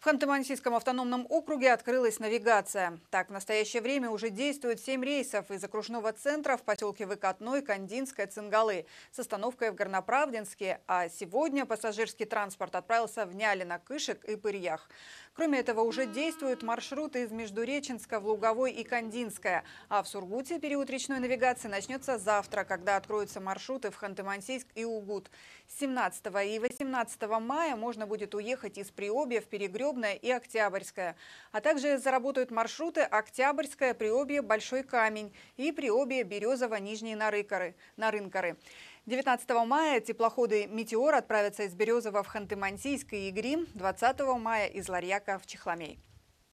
В Ханты-Мансийском автономном округе открылась навигация. Так, в настоящее время уже действуют семь рейсов из окружного центра в поселке Выкатной, Кандинская, Цингалы с остановкой в Горноправдинске, а сегодня пассажирский транспорт отправился в Нялино, Кышек и Пырьях. Кроме этого, уже действуют маршруты из Междуреченска в Луговой и Кандинская, а в Сургуте период речной навигации начнется завтра, когда откроются маршруты в Ханты-Мансийск и Угут. 17 и 18 мая можно будет уехать из Приобья в Перегрёв Подъемная и Октябрьская. А также заработают маршруты Октябрьская, Приобье, Большой Камень и Приобье, Березово, Нижние Нарыкоры. Нарынкоры. 19 мая теплоходы «Метеор» отправятся из Березова в Ханты-Мансийск и Игрим, 20 мая из Ларьяка в Чехломей.